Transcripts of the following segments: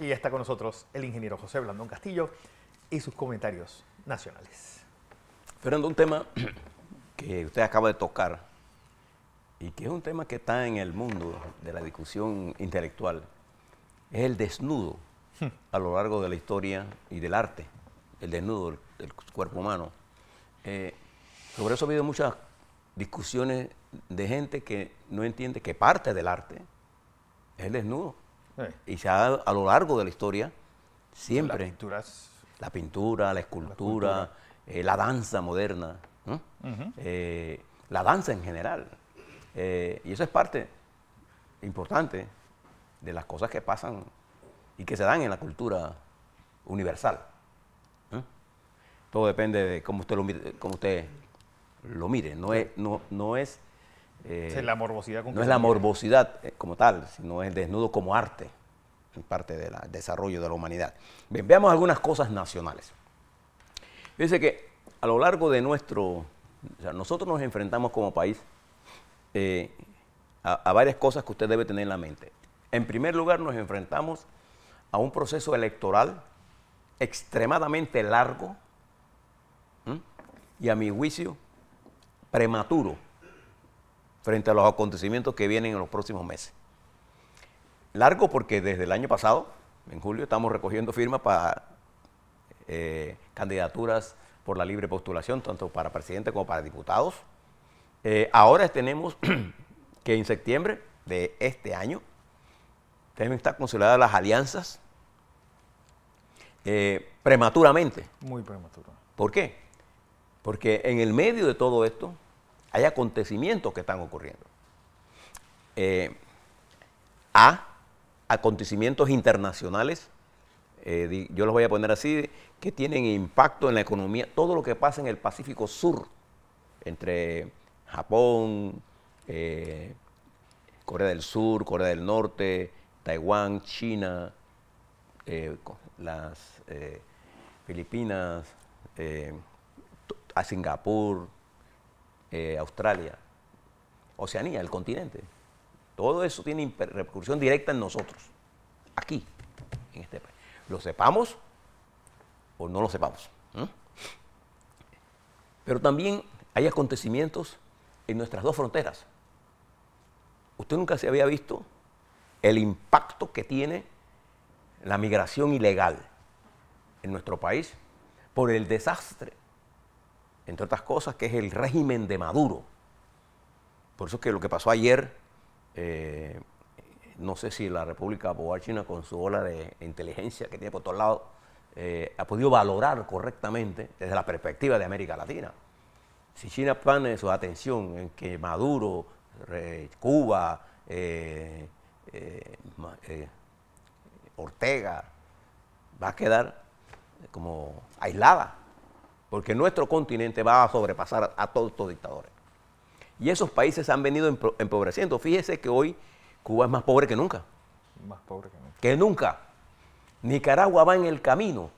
y ya está con nosotros el ingeniero José Blandón Castillo y sus comentarios nacionales. Fernando, un tema que usted acaba de tocar y que es un tema que está en el mundo de la discusión intelectual, es el desnudo hmm. a lo largo de la historia y del arte, el desnudo del cuerpo humano. Eh, sobre eso ha habido muchas discusiones de gente que no entiende que parte del arte es el desnudo. Y ya a lo largo de la historia, siempre. La pintura, la, escultura, la, eh, danza moderna, eh, la danza en general. Eh, y eso es parte importante de las cosas que pasan y que se dan en la cultura universal. Todo depende de cómo usted lo mire. Cómo usted lo mire. No, es, no, no es eh, la morbosidad no es la morbosidad eh, como tal, sino el desnudo como arte, en parte del desarrollo de la humanidad. Bien, veamos algunas cosas nacionales. dice que a lo largo de nuestro, nosotros nos enfrentamos como país eh, a, varias cosas que usted debe tener en la mente. En primer lugar, nos enfrentamos a un proceso electoral extremadamente largo y a mi juicio prematuro frente a los acontecimientos que vienen en los próximos meses. Largo porque desde el año pasado, en julio, estamos recogiendo firmas para eh, candidaturas por la libre postulación, tanto para presidente como para diputados. Eh, ahora tenemos que en septiembre de este año también estar consolidadas las alianzas eh, prematuramente. Muy prematuramente. ¿Por qué? Porque en el medio de todo esto, hay acontecimientos que están ocurriendo. Eh, a acontecimientos internacionales, eh, yo los voy a poner así, que tienen impacto en la economía, todo lo que pasa en el Pacífico Sur, entre Japón, eh, Corea del Sur, Corea del Norte, Taiwán, China, las Filipinas, a Singapur, eh, Australia, Oceanía, el continente. Todo eso tiene repercusión directa en nosotros, aquí, en este país. Lo sepamos o no lo sepamos. Pero también hay acontecimientos en nuestras dos fronteras. Usted nunca se había visto el impacto que tiene la migración ilegal en nuestro país por el desastre entre otras cosas, que es el régimen de Maduro. Por eso es que lo que pasó ayer, eh, no sé si la República Popular China con su ola de inteligencia que tiene por todos lados, eh, ha podido valorar correctamente desde la perspectiva de América Latina. Si China pone su atención en que Maduro, Cuba, eh, Ortega, va a quedar como aislada porque nuestro continente va a sobrepasar a todos estos dictadores. Y esos países han venido empobreciendo. Fíjese que hoy Cuba es más pobre que nunca. Más pobre que nunca. Nicaragua va en el camino.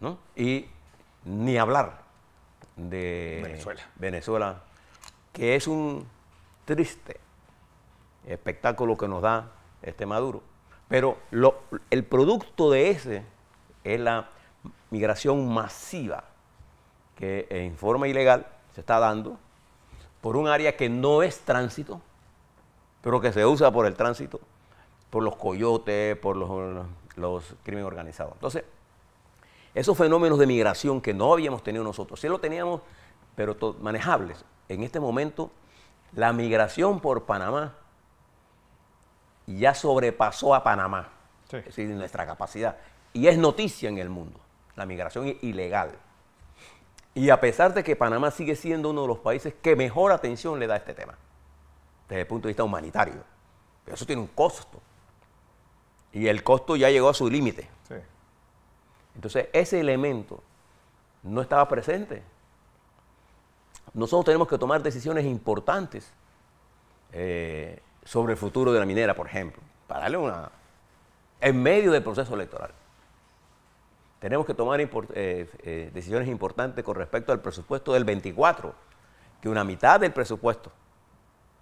¿no? Y ni hablar de Venezuela. Venezuela, que es un triste espectáculo que nos da este Maduro. Pero el producto de ese es la migración masiva que en forma ilegal se está dando por un área que no es tránsito, pero que se usa por el tránsito, por los coyotes, por los, los crímenes organizados. Entonces, esos fenómenos de migración que no habíamos tenido nosotros, sí lo teníamos, pero manejables. En este momento, la migración por Panamá ya sobrepasó a Panamá, es decir, nuestra capacidad, y es noticia en el mundo la migración ilegal. Y a pesar de que Panamá sigue siendo uno de los países que mejor atención le da a este tema, desde el punto de vista humanitario, pero eso tiene un costo. Y el costo ya llegó a su límite. Entonces, ese elemento no estaba presente. Nosotros tenemos que tomar decisiones importantes eh, sobre el futuro de la minera, por ejemplo, para darle una... en medio del proceso electoral tenemos que tomar eh, eh, decisiones importantes con respecto al presupuesto del 24, que una mitad del presupuesto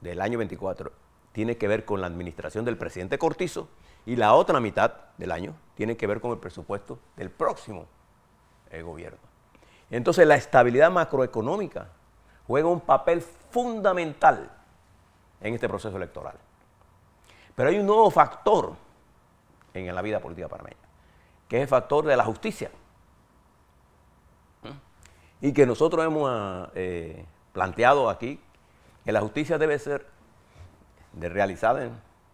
del año 24 tiene que ver con la administración del presidente Cortizo y la otra mitad del año tiene que ver con el presupuesto del próximo eh, gobierno. Entonces la estabilidad macroeconómica juega un papel fundamental en este proceso electoral. Pero hay un nuevo factor en la vida política panameña que es el factor de la justicia. Y que nosotros hemos ah, eh, planteado aquí que la justicia debe ser de realizada en,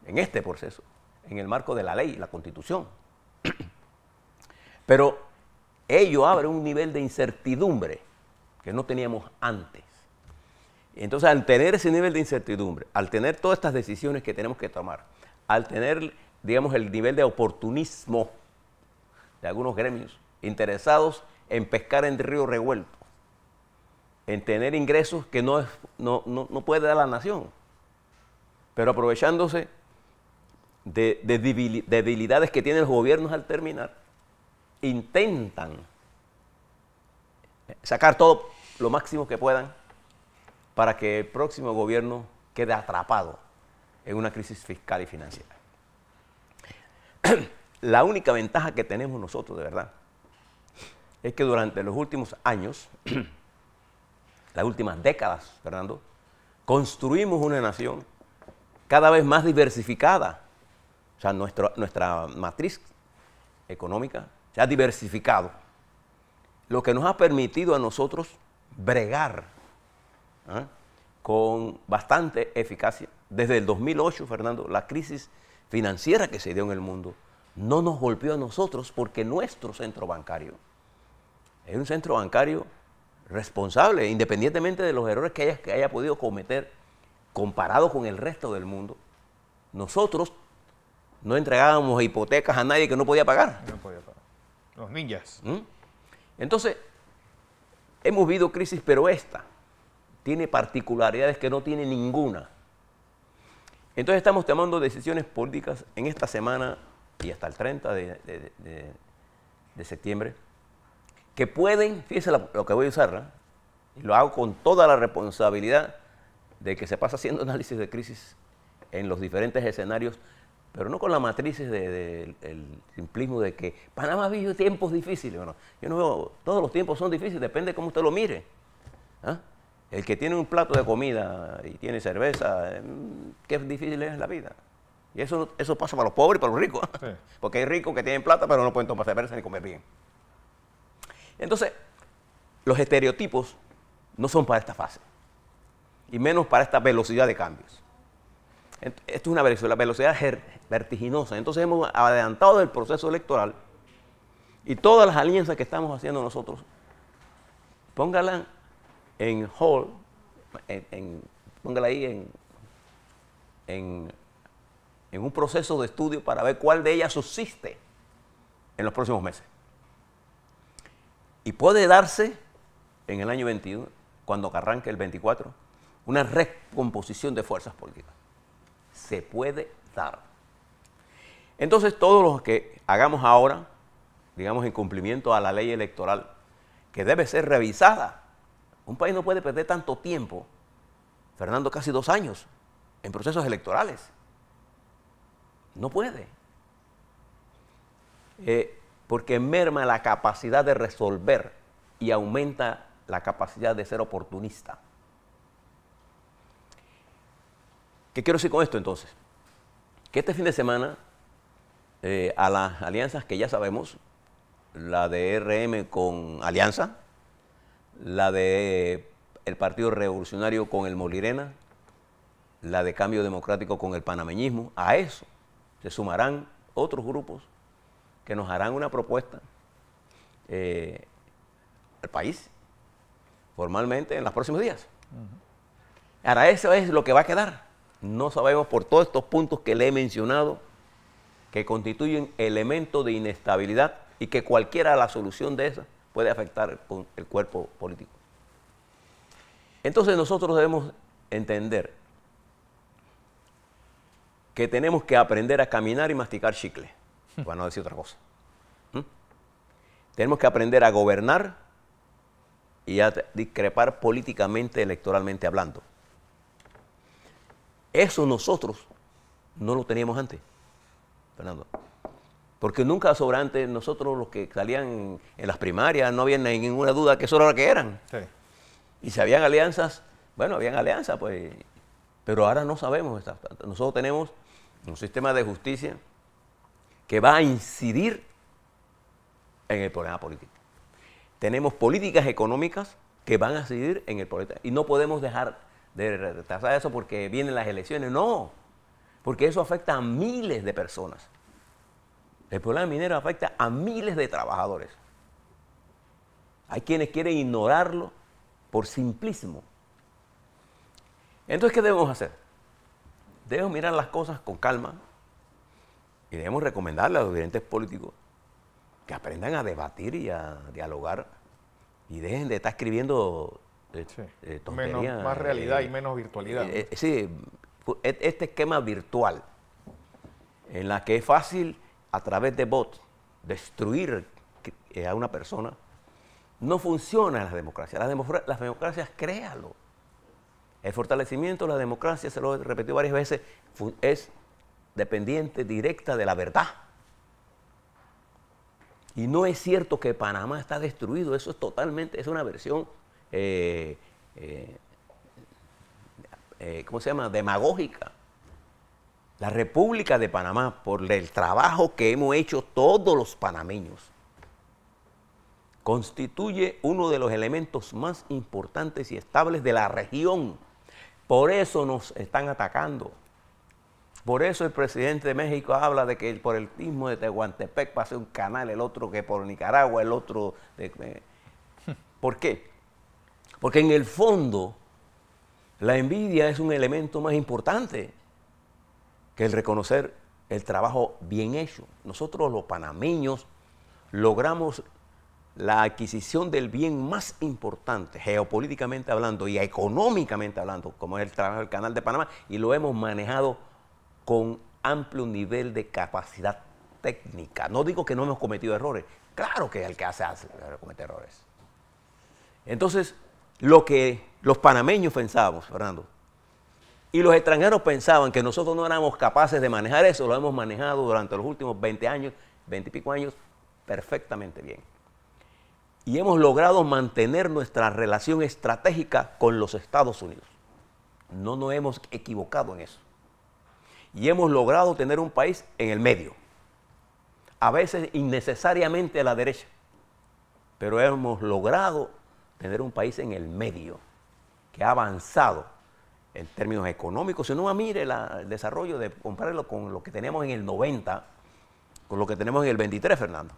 en este proceso, en el marco de la ley, la constitución. Pero ello abre un nivel de incertidumbre que no teníamos antes. Entonces, al tener ese nivel de incertidumbre, al tener todas estas decisiones que tenemos que tomar, al tener, digamos, el nivel de oportunismo de algunos gremios interesados en pescar en río revuelto, en tener ingresos que no, no, puede dar la nación, pero aprovechándose de, de, debilidades que tienen los gobiernos al terminar, intentan sacar todo lo máximo que puedan para que el próximo gobierno quede atrapado en una crisis fiscal y financiera la única ventaja que tenemos nosotros, de verdad, es que durante los últimos años, las últimas décadas, Fernando, construimos una nación cada vez más diversificada. O sea, nuestra matriz económica se ha diversificado, lo que nos ha permitido a nosotros bregar ¿ah? con bastante eficacia desde el 2008, Fernando, la crisis financiera que se dio en el mundo no nos golpeó a nosotros porque nuestro centro bancario es un centro bancario responsable, independientemente de los errores que haya, que haya podido cometer comparado con el resto del mundo. Nosotros no entregábamos hipotecas a nadie que no podía pagar. No podía pagar. Los ninjas. ¿Mm? Entonces, hemos vivido crisis, pero esta tiene particularidades que no tiene ninguna. Entonces estamos tomando decisiones políticas en esta semana y hasta el 30 de, septiembre, que pueden, fíjense lo que voy a usar, y lo hago con toda la responsabilidad de que se pasa haciendo análisis de crisis en los diferentes escenarios, pero no con la matrices del simplismo de que Panamá ha tiempos difíciles. Bueno, yo no todos los tiempos son difíciles, depende de cómo usted lo mire. ¿ah? El que tiene un plato de comida y tiene cerveza, mm, qué difícil es la vida. Y eso, pasa para los pobres y para los ricos. Porque hay ricos que tienen plata, pero no pueden tomarse cerveza ni comer bien. Entonces, los estereotipos no son para esta fase. Y menos para esta velocidad de cambios. Esto es una velocidad, la velocidad vertiginosa. Entonces hemos adelantado el proceso electoral y todas las alianzas que estamos haciendo nosotros, póngala en hall, en, en póngala ahí en, en en un proceso de estudio para ver cuál de ellas subsiste en los próximos meses. Y puede darse en el año 21, cuando arranque el 24, una recomposición de fuerzas políticas. Se puede dar. Entonces, todos los que hagamos ahora, digamos en cumplimiento a la ley electoral, que debe ser revisada, un país no puede perder tanto tiempo, Fernando, casi dos años, en procesos electorales. No puede. Eh, porque merma la capacidad de resolver y aumenta la capacidad de ser oportunista. ¿Qué quiero decir con esto entonces? Que este fin de semana eh, a las alianzas que ya sabemos, la de RM con Alianza, la de el Partido Revolucionario con el Molirena, la de Cambio Democrático con el panameñismo, a eso se sumarán otros grupos que nos harán una propuesta eh, al país, formalmente en los próximos días. Ahora, eso es lo que va a quedar. No sabemos por todos estos puntos que le he mencionado, que constituyen elementos de inestabilidad y que cualquiera la solución de esa puede afectar con el cuerpo político. Entonces nosotros debemos entender que tenemos que aprender a caminar y masticar chicle, hmm. para no decir otra cosa. ¿Mm? Tenemos que aprender a gobernar y a discrepar políticamente, electoralmente hablando. Eso nosotros no lo teníamos antes, Fernando. Porque nunca sobrante antes nosotros los que salían en las primarias no había ninguna duda que eso era lo que eran. Y si habían alianzas, bueno, habían alianzas, pues. Pero ahora no sabemos. Nosotros tenemos un sistema de justicia que va a incidir en el problema político. Tenemos políticas económicas que van a incidir en el problema. Y no podemos dejar de retrasar eso porque vienen las elecciones. No, porque eso afecta a miles de personas. El problema minero afecta a miles de trabajadores. Hay quienes quieren ignorarlo por simplismo. Entonces, ¿qué debemos hacer? debemos mirar las cosas con calma y debemos recomendarle a los dirigentes políticos que aprendan a debatir y a dialogar y dejen de estar escribiendo eh, eh, tonterías. Menos, más realidad y eh, menos virtualidad. sí, e, este esquema virtual en la que es fácil a través de bots destruir a una persona, no funciona en las democracia. Las, democracias, las democracias créalo. El fortalecimiento de la democracia, se lo he repetido varias veces, es dependiente directa de la verdad. Y no es cierto que Panamá está destruido, eso es totalmente, es una versión, eh, eh, eh, ¿cómo se llama?, demagógica. La República de Panamá, por el trabajo que hemos hecho todos los panameños, constituye uno de los elementos más importantes y estables de la región por eso nos están atacando. Por eso el presidente de México habla de que por el tismo de Tehuantepec pase un canal, el otro que por Nicaragua, el otro... Hmm. ¿Por qué? Porque en el fondo la envidia es un elemento más importante que el reconocer el trabajo bien hecho. Nosotros los panameños logramos la adquisición del bien más importante, geopolíticamente hablando y económicamente hablando, como es el trabajo del Canal de Panamá, y lo hemos manejado con amplio nivel de capacidad técnica. No digo que no hemos cometido errores, claro que el que hace, hace comete errores. Entonces, lo que los panameños pensábamos, Fernando, y los extranjeros pensaban que nosotros no éramos capaces de manejar eso, lo hemos manejado durante los últimos 20 años, 20 y pico años, perfectamente bien y hemos logrado mantener nuestra relación estratégica con los Estados Unidos. No nos hemos equivocado en eso. Y hemos logrado tener un país en el medio, a veces innecesariamente a la derecha, pero hemos logrado tener un país en el medio, que ha avanzado en términos económicos. Si uno mire el desarrollo de compararlo con lo que tenemos en el 90, con lo que tenemos en el 23, Fernando.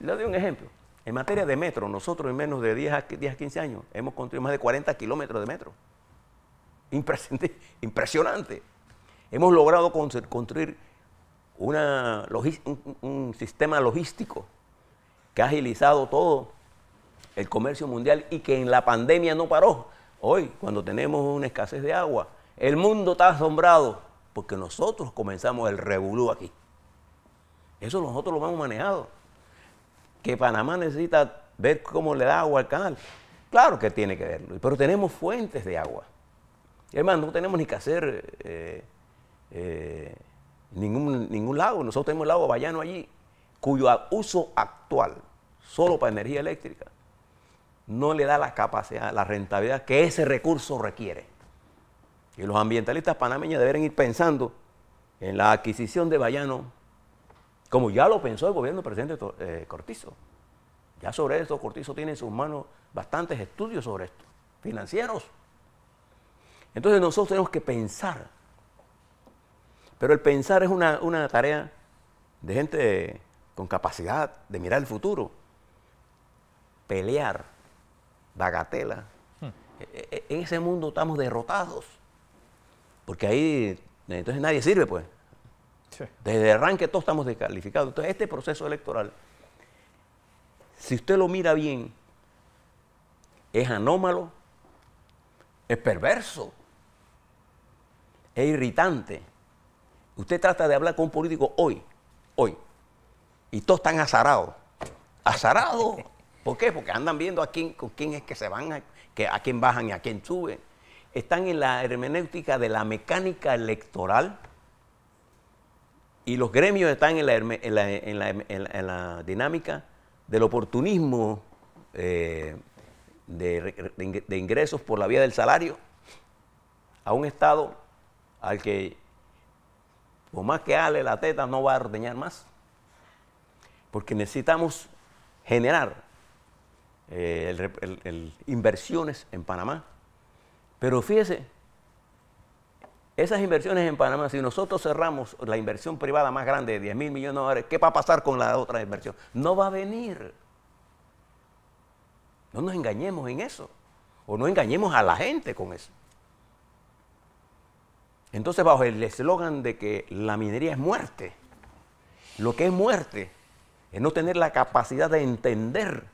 Le doy un ejemplo. En materia de metro, nosotros en menos de 10 a, 15 años hemos construido más de 40 kilómetros de metro. Impresionante, Hemos logrado construir un sistema logístico que ha agilizado todo el comercio mundial y que en la pandemia no paró. Hoy, cuando tenemos una escasez de agua, el mundo está asombrado porque nosotros comenzamos el revolú aquí. Eso nosotros lo hemos manejado que Panamá necesita ver cómo le da agua al canal. Claro que tiene que verlo, pero tenemos fuentes de agua. Hermano, no tenemos ni que hacer eh, eh, ningún, ningún lago. Nosotros tenemos el lago Bayano allí, cuyo uso actual, solo para energía eléctrica, no le da la capacidad, la rentabilidad que ese recurso requiere. Y los ambientalistas panameños deben ir pensando en la adquisición de Bayano como ya lo pensó el gobierno del presidente eh, Cortizo. Ya sobre eso Cortizo tiene en sus manos bastantes estudios sobre esto, financieros. Entonces nosotros tenemos que pensar. Pero el pensar es una, tarea de gente con capacidad de mirar el futuro. Pelear, bagatela. Hmm. E, e, en ese mundo estamos derrotados. Porque ahí entonces nadie sirve, pues. Desde el arranque todos estamos descalificados. Entonces, este proceso electoral, si usted lo mira bien, es anómalo, es perverso, es irritante. Usted trata de hablar con un político hoy, hoy, y todos están azarados. ¿Azarados? ¿Por qué? Porque andan viendo a quién, con quién es que se van, que, a quién bajan y a quién suben. Están en la hermenéutica de la mecánica electoral y los gremios están en la, dinámica del oportunismo eh, de, ingresos por la vía del salario a un Estado al que, por más que ale la teta, no va a ordeñar más. Porque necesitamos generar eh, inversiones en Panamá. Pero fíjese, esas inversiones en Panamá, si nosotros cerramos la inversión privada más grande de 10 mil millones de dólares, ¿qué va a pasar con la otra inversión? No va a venir. No nos engañemos en eso. O no engañemos a la gente con eso. Entonces, bajo el eslogan de que la minería es muerte, lo que es muerte es no tener la capacidad de entender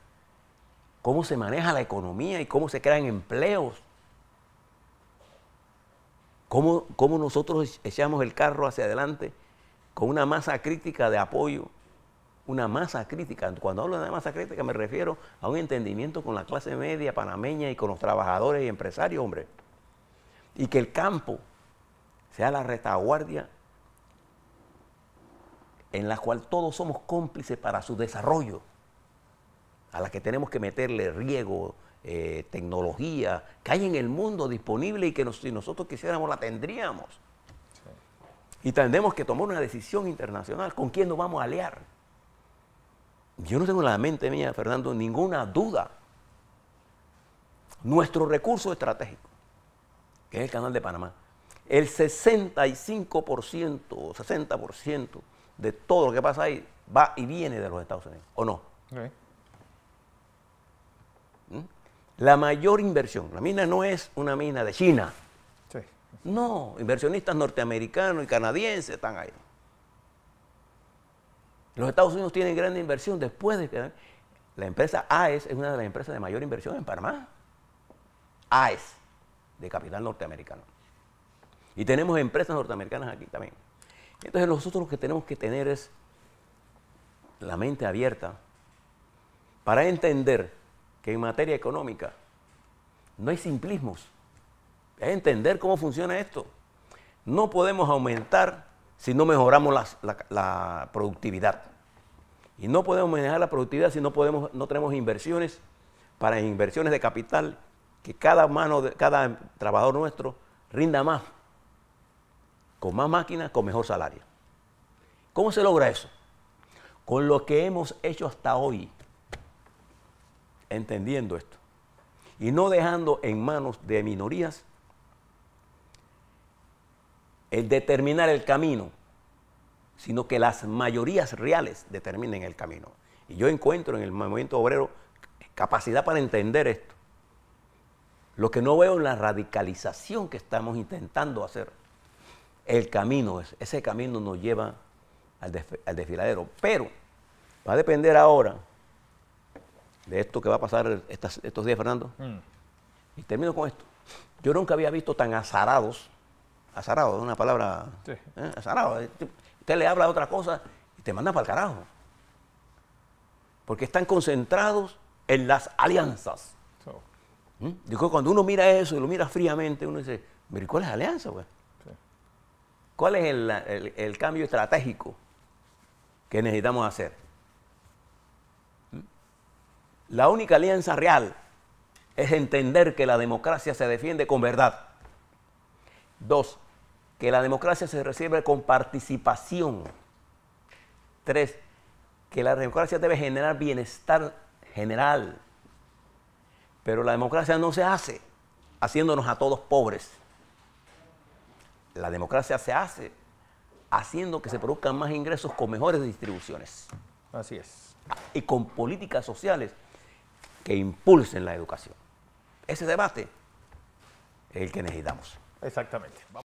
cómo se maneja la economía y cómo se crean empleos ¿Cómo, nosotros e-, echamos el carro hacia adelante con una masa crítica de apoyo? Una masa crítica. Cuando hablo de masa crítica me refiero a un entendimiento con la clase media panameña y con los trabajadores y empresarios, hombre. Y que el campo sea la retaguardia en la cual todos somos cómplices para su desarrollo, a la que tenemos que meterle riego, eh, tecnología que hay en el mundo disponible y que si nosotros quisiéramos la tendríamos. Y tendremos que tomar una decisión internacional, ¿con quién nos vamos a aliar? Yo no tengo en la mente mía, Fernando, ninguna duda. Nuestro recurso estratégico, que es el canal de Panamá, el 65% o 60% de todo lo que pasa ahí va y viene de los Estados Unidos, ¿o no? la mayor inversión. La mina no es una mina de China. No, inversionistas norteamericanos y canadienses están ahí. Los Estados Unidos tienen gran inversión después de que la empresa AES es una de las empresas de mayor inversión en Panamá. AES, de capital norteamericano. Y tenemos empresas norteamericanas aquí también. Entonces nosotros lo que tenemos que tener es la mente abierta para entender en materia económica no hay simplismos. Es entender cómo funciona esto. No podemos aumentar si no mejoramos la, productividad. Y no podemos manejar la productividad si no, podemos, no tenemos inversiones para inversiones de capital, que cada mano, de, cada trabajador nuestro rinda más, con más máquinas, con mejor salario. ¿Cómo se logra eso? Con lo que hemos hecho hasta hoy, entendiendo esto y no dejando en manos de minorías el determinar el camino, sino que las mayorías reales determinen el camino. Y yo encuentro en el movimiento obrero capacidad para entender esto. Lo que no veo es la radicalización que estamos intentando hacer. El camino, es ese camino nos lleva al, al desfiladero. Pero va a depender ahora de esto que va a pasar estos días, Fernando. Mm. Y termino con esto. Yo nunca había visto tan azarados, azarados, una palabra, sí. ¿eh? azarados. Eh, usted le habla de otra cosa y te manda para el carajo. Porque están concentrados en las alianzas. ¿Mm? cuando uno mira eso y lo mira fríamente, uno dice, pero ¿cuál es la alianza, güey? Pues? ¿Cuál es el cambio estratégico que necesitamos hacer? La única alianza real es entender que la democracia se defiende con verdad. Dos, que la democracia se recibe con participación. Tres, que la democracia debe generar bienestar general. Pero la democracia no se hace haciéndonos a todos pobres. La democracia se hace haciendo que se produzcan más ingresos con mejores distribuciones. Así es. Y con políticas sociales que impulsen la educación. Ese debate es el que necesitamos. Exactamente.